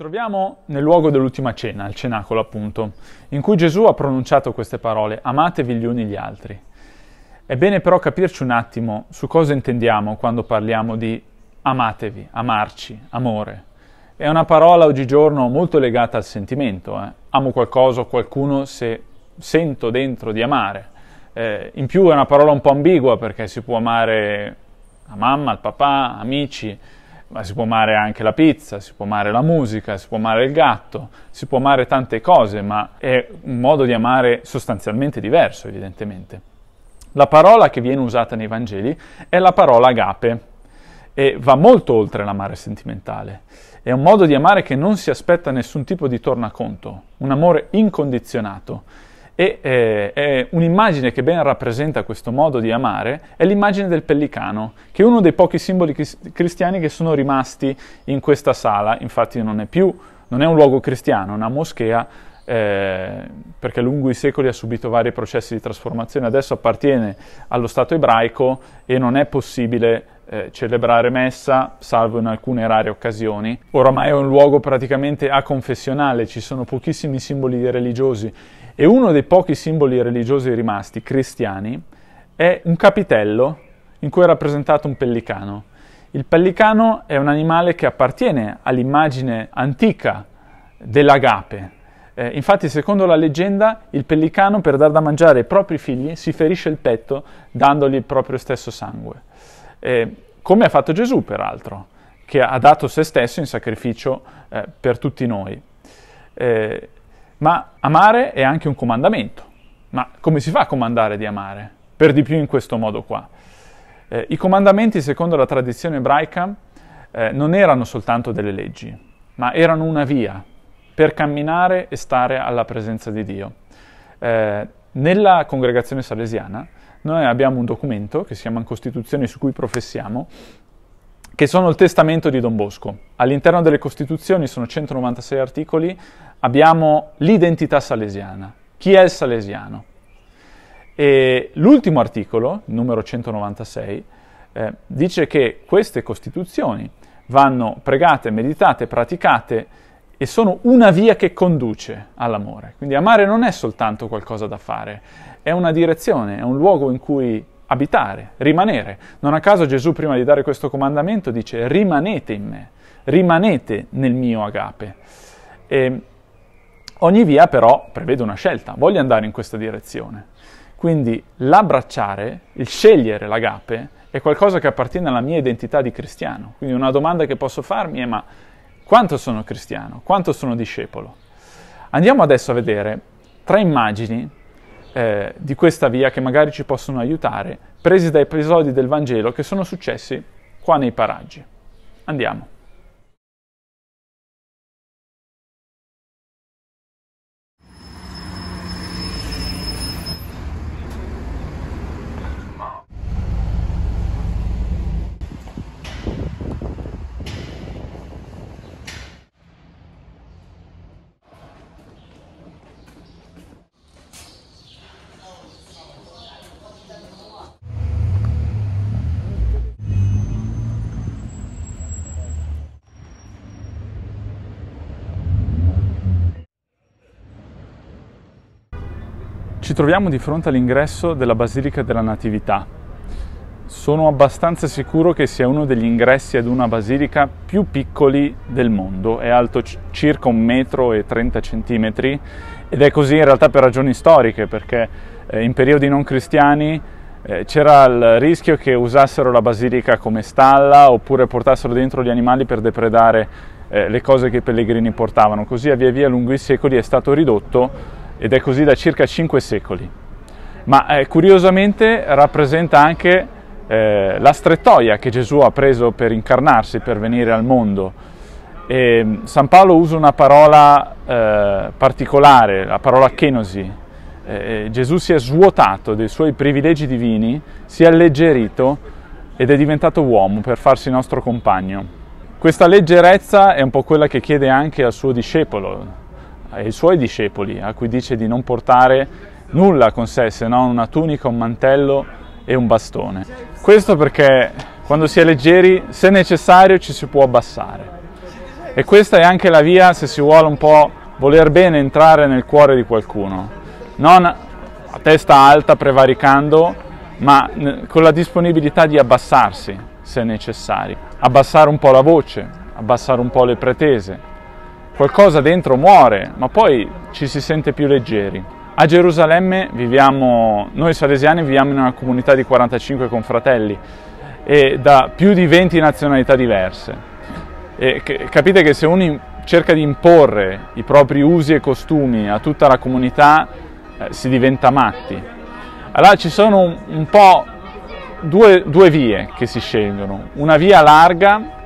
troviamo nel luogo dell'ultima cena, il cenacolo appunto, in cui Gesù ha pronunciato queste parole, amatevi gli uni gli altri. È bene però capirci un attimo su cosa intendiamo quando parliamo di amatevi, amarci, amore. È una parola oggigiorno molto legata al sentimento, eh? amo qualcosa o qualcuno se sento dentro di amare. Eh, in più è una parola un po' ambigua perché si può amare la mamma, il papà, amici, ma si può amare anche la pizza, si può amare la musica, si può amare il gatto, si può amare tante cose, ma è un modo di amare sostanzialmente diverso, evidentemente. La parola che viene usata nei Vangeli è la parola agape e va molto oltre l'amare sentimentale. È un modo di amare che non si aspetta nessun tipo di tornaconto, un amore incondizionato e eh, è un'immagine che ben rappresenta questo modo di amare è l'immagine del pellicano, che è uno dei pochi simboli cristiani che sono rimasti in questa sala. Infatti non è più, non è un luogo cristiano, è una moschea, eh, perché lungo i secoli ha subito vari processi di trasformazione. Adesso appartiene allo Stato ebraico e non è possibile eh, celebrare messa, salvo in alcune rare occasioni. Oramai è un luogo praticamente aconfessionale, ci sono pochissimi simboli religiosi e uno dei pochi simboli religiosi rimasti cristiani è un capitello in cui è rappresentato un pellicano. Il pellicano è un animale che appartiene all'immagine antica dell'agape. Eh, infatti, secondo la leggenda, il pellicano per dar da mangiare ai propri figli si ferisce il petto dandogli il proprio stesso sangue. Eh, come ha fatto Gesù, peraltro, che ha dato se stesso in sacrificio eh, per tutti noi. Eh, ma amare è anche un comandamento. Ma come si fa a comandare di amare? Per di più in questo modo qua. Eh, I comandamenti, secondo la tradizione ebraica, eh, non erano soltanto delle leggi, ma erano una via per camminare e stare alla presenza di Dio. Eh, nella congregazione salesiana noi abbiamo un documento che si chiama Costituzione su cui professiamo, che sono il testamento di Don Bosco. All'interno delle Costituzioni sono 196 articoli, abbiamo l'identità salesiana. Chi è il salesiano? E l'ultimo articolo, numero 196, eh, dice che queste Costituzioni vanno pregate, meditate, praticate e sono una via che conduce all'amore. Quindi amare non è soltanto qualcosa da fare, è una direzione, è un luogo in cui abitare, rimanere. Non a caso Gesù prima di dare questo comandamento dice rimanete in me, rimanete nel mio agape. E ogni via però prevede una scelta, voglio andare in questa direzione. Quindi l'abbracciare, il scegliere l'agape, è qualcosa che appartiene alla mia identità di cristiano. Quindi una domanda che posso farmi è ma quanto sono cristiano? Quanto sono discepolo? Andiamo adesso a vedere tre immagini eh, di questa via che magari ci possono aiutare, presi da episodi del Vangelo che sono successi qua nei paraggi. Andiamo. Ci troviamo di fronte all'ingresso della Basilica della Natività. Sono abbastanza sicuro che sia uno degli ingressi ad una basilica più piccoli del mondo. È alto circa un metro e 30 centimetri ed è così in realtà per ragioni storiche, perché eh, in periodi non cristiani eh, c'era il rischio che usassero la basilica come stalla oppure portassero dentro gli animali per depredare eh, le cose che i pellegrini portavano. Così a via via lungo i secoli è stato ridotto ed è così da circa 5 secoli. Ma eh, curiosamente rappresenta anche eh, la strettoia che Gesù ha preso per incarnarsi, per venire al mondo. E mm, San Paolo usa una parola eh, particolare, la parola kenosi. Eh, eh, Gesù si è svuotato dei suoi privilegi divini, si è alleggerito ed è diventato uomo per farsi nostro compagno. Questa leggerezza è un po' quella che chiede anche al suo discepolo, ai suoi discepoli, a cui dice di non portare nulla con sé se non una tunica, un mantello e un bastone. Questo perché quando si è leggeri, se necessario, ci si può abbassare. E questa è anche la via se si vuole un po' voler bene entrare nel cuore di qualcuno, non a testa alta prevaricando, ma con la disponibilità di abbassarsi se necessario, abbassare un po' la voce, abbassare un po' le pretese, qualcosa dentro muore, ma poi ci si sente più leggeri. A Gerusalemme viviamo, noi salesiani viviamo in una comunità di 45 confratelli e da più di 20 nazionalità diverse. E capite che se uno cerca di imporre i propri usi e costumi a tutta la comunità eh, si diventa matti. Allora ci sono un, un po' due, due vie che si scelgono, una via larga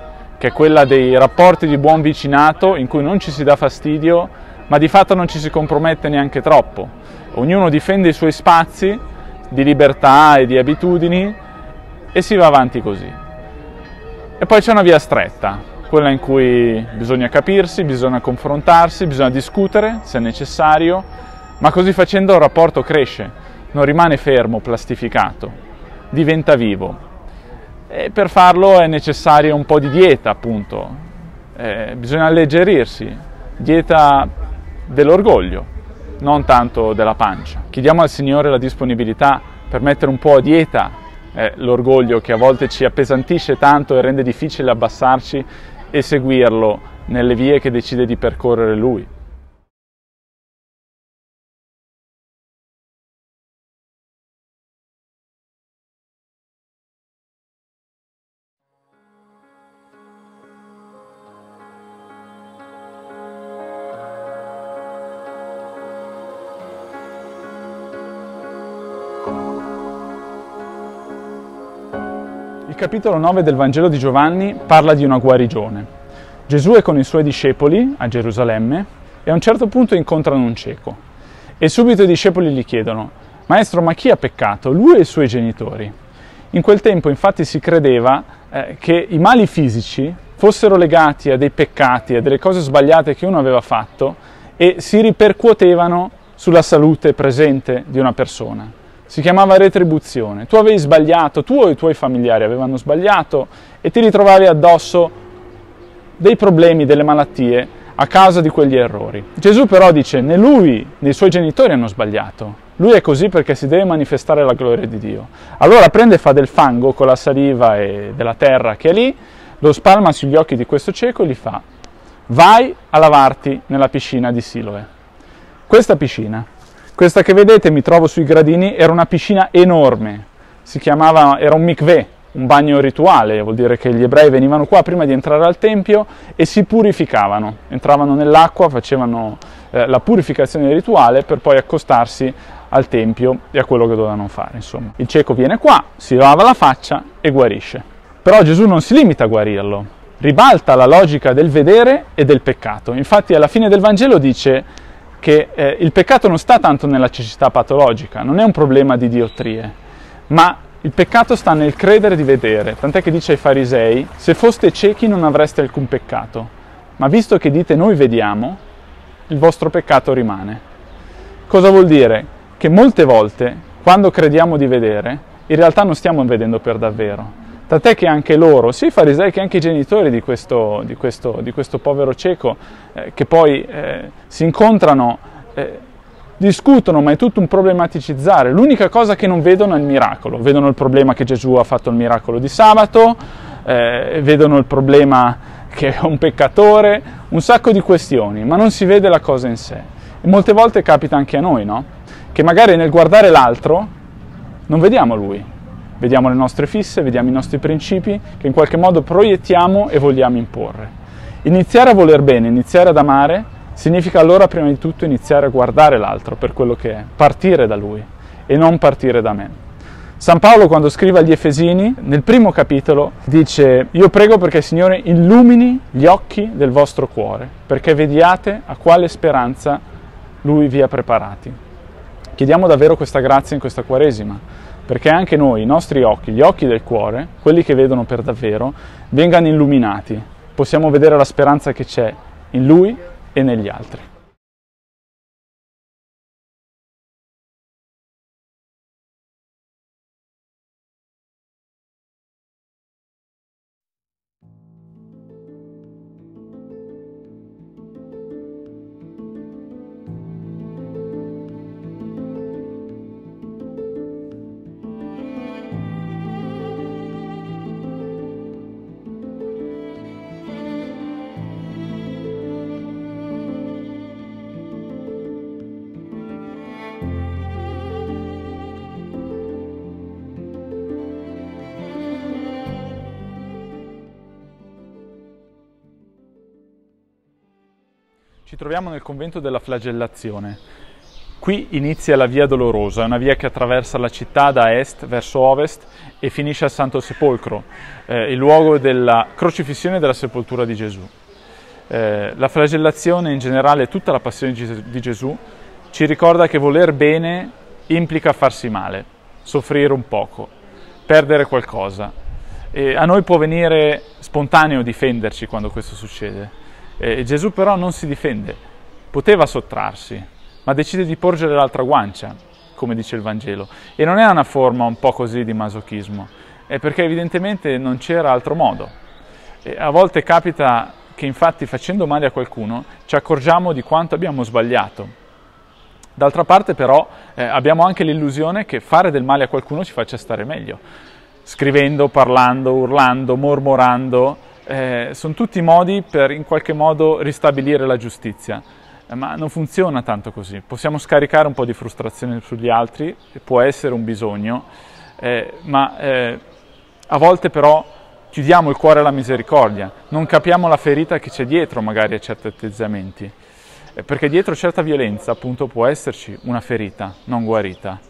che è quella dei rapporti di buon vicinato in cui non ci si dà fastidio, ma di fatto non ci si compromette neanche troppo. Ognuno difende i suoi spazi di libertà e di abitudini e si va avanti così. E poi c'è una via stretta, quella in cui bisogna capirsi, bisogna confrontarsi, bisogna discutere se necessario, ma così facendo il rapporto cresce, non rimane fermo, plastificato, diventa vivo. E per farlo è necessario un po' di dieta, appunto. Eh, bisogna alleggerirsi. Dieta dell'orgoglio, non tanto della pancia. Chiediamo al Signore la disponibilità per mettere un po' a dieta eh, l'orgoglio che a volte ci appesantisce tanto e rende difficile abbassarci e seguirlo nelle vie che decide di percorrere Lui. Il capitolo 9 del Vangelo di Giovanni parla di una guarigione. Gesù è con i suoi discepoli a Gerusalemme e a un certo punto incontrano un cieco. E subito i discepoli gli chiedono, Maestro, ma chi ha peccato, lui e i suoi genitori? In quel tempo infatti si credeva eh, che i mali fisici fossero legati a dei peccati, a delle cose sbagliate che uno aveva fatto e si ripercuotevano sulla salute presente di una persona si chiamava retribuzione. Tu avevi sbagliato, tu o i tuoi familiari avevano sbagliato e ti ritrovavi addosso dei problemi, delle malattie a causa di quegli errori. Gesù però dice, né lui né i suoi genitori hanno sbagliato. Lui è così perché si deve manifestare la gloria di Dio. Allora prende e fa del fango con la saliva e della terra che è lì, lo spalma sugli occhi di questo cieco e gli fa, vai a lavarti nella piscina di Siloe. Questa piscina questa che vedete, mi trovo sui gradini, era una piscina enorme, si chiamava, era un mikveh, un bagno rituale, vuol dire che gli ebrei venivano qua prima di entrare al Tempio e si purificavano, entravano nell'acqua, facevano eh, la purificazione rituale per poi accostarsi al Tempio e a quello che dovevano fare. Insomma. Il cieco viene qua, si lava la faccia e guarisce. Però Gesù non si limita a guarirlo, ribalta la logica del vedere e del peccato. Infatti alla fine del Vangelo dice che eh, il peccato non sta tanto nella cecità patologica, non è un problema di diottrie, ma il peccato sta nel credere di vedere, tant'è che dice ai farisei, se foste ciechi non avreste alcun peccato, ma visto che dite noi vediamo, il vostro peccato rimane. Cosa vuol dire? Che molte volte, quando crediamo di vedere, in realtà non stiamo vedendo per davvero, Tant'è che anche loro, sia i farisei che anche i genitori di questo, di questo, di questo povero cieco, eh, che poi eh, si incontrano, eh, discutono, ma è tutto un problematicizzare. L'unica cosa che non vedono è il miracolo. Vedono il problema che Gesù ha fatto il miracolo di sabato, eh, vedono il problema che è un peccatore, un sacco di questioni, ma non si vede la cosa in sé. E molte volte capita anche a noi, no? Che magari nel guardare l'altro non vediamo lui, Vediamo le nostre fisse, vediamo i nostri principi che in qualche modo proiettiamo e vogliamo imporre. Iniziare a voler bene, iniziare ad amare, significa allora prima di tutto iniziare a guardare l'altro per quello che è, partire da lui e non partire da me. San Paolo quando scrive agli Efesini, nel primo capitolo, dice Io prego perché il Signore illumini gli occhi del vostro cuore, perché vediate a quale speranza Lui vi ha preparati. Chiediamo davvero questa grazia in questa Quaresima perché anche noi, i nostri occhi, gli occhi del cuore, quelli che vedono per davvero, vengano illuminati, possiamo vedere la speranza che c'è in Lui e negli altri. troviamo nel convento della flagellazione. Qui inizia la Via Dolorosa, una via che attraversa la città da est verso ovest e finisce al Santo Sepolcro, eh, il luogo della crocifissione e della sepoltura di Gesù. Eh, la flagellazione in generale, tutta la passione di Gesù, ci ricorda che voler bene implica farsi male, soffrire un poco, perdere qualcosa. E a noi può venire spontaneo difenderci quando questo succede eh, Gesù però non si difende, poteva sottrarsi, ma decide di porgere l'altra guancia, come dice il Vangelo. E non è una forma un po' così di masochismo, è perché evidentemente non c'era altro modo. E a volte capita che infatti facendo male a qualcuno ci accorgiamo di quanto abbiamo sbagliato. D'altra parte però eh, abbiamo anche l'illusione che fare del male a qualcuno ci faccia stare meglio, scrivendo, parlando, urlando, mormorando, eh, sono tutti modi per in qualche modo ristabilire la giustizia, eh, ma non funziona tanto così. Possiamo scaricare un po' di frustrazione sugli altri, può essere un bisogno, eh, ma eh, a volte però chiudiamo il cuore alla misericordia, non capiamo la ferita che c'è dietro magari a certi atteggiamenti, eh, perché dietro certa violenza appunto può esserci una ferita non guarita.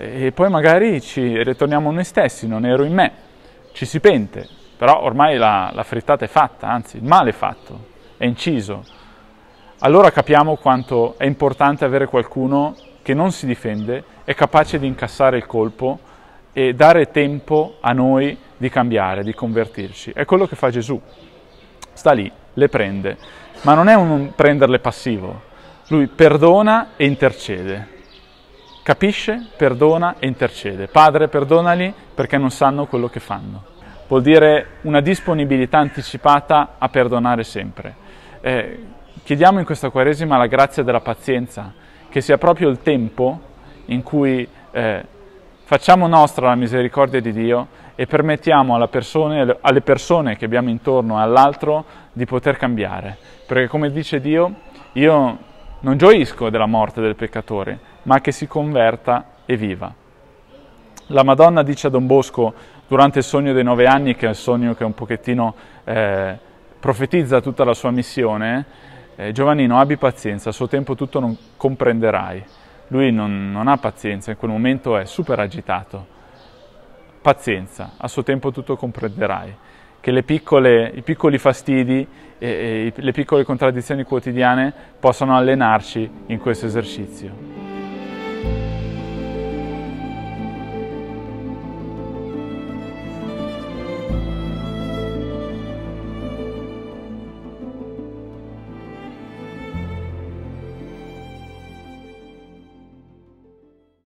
E poi magari ci ritorniamo noi stessi, non ero in me, ci si pente, però ormai la, la frittata è fatta, anzi il male è fatto, è inciso. Allora capiamo quanto è importante avere qualcuno che non si difende, è capace di incassare il colpo e dare tempo a noi di cambiare, di convertirci. È quello che fa Gesù. Sta lì, le prende, ma non è un prenderle passivo. Lui perdona e intercede. Capisce, perdona e intercede. Padre, perdonali perché non sanno quello che fanno vuol dire una disponibilità anticipata a perdonare sempre. Eh, chiediamo in questa Quaresima la grazia della pazienza, che sia proprio il tempo in cui eh, facciamo nostra la misericordia di Dio e permettiamo persone, alle persone che abbiamo intorno e all'altro di poter cambiare. Perché come dice Dio, io non gioisco della morte del peccatore, ma che si converta e viva. La Madonna dice a Don Bosco, durante il sogno dei nove anni, che è il sogno che un pochettino eh, profetizza tutta la sua missione, eh, Giovannino abbi pazienza, a suo tempo tutto non comprenderai. Lui non, non ha pazienza, in quel momento è super agitato. Pazienza, a suo tempo tutto comprenderai che piccole, i piccoli fastidi e, e le piccole contraddizioni quotidiane possano allenarci in questo esercizio.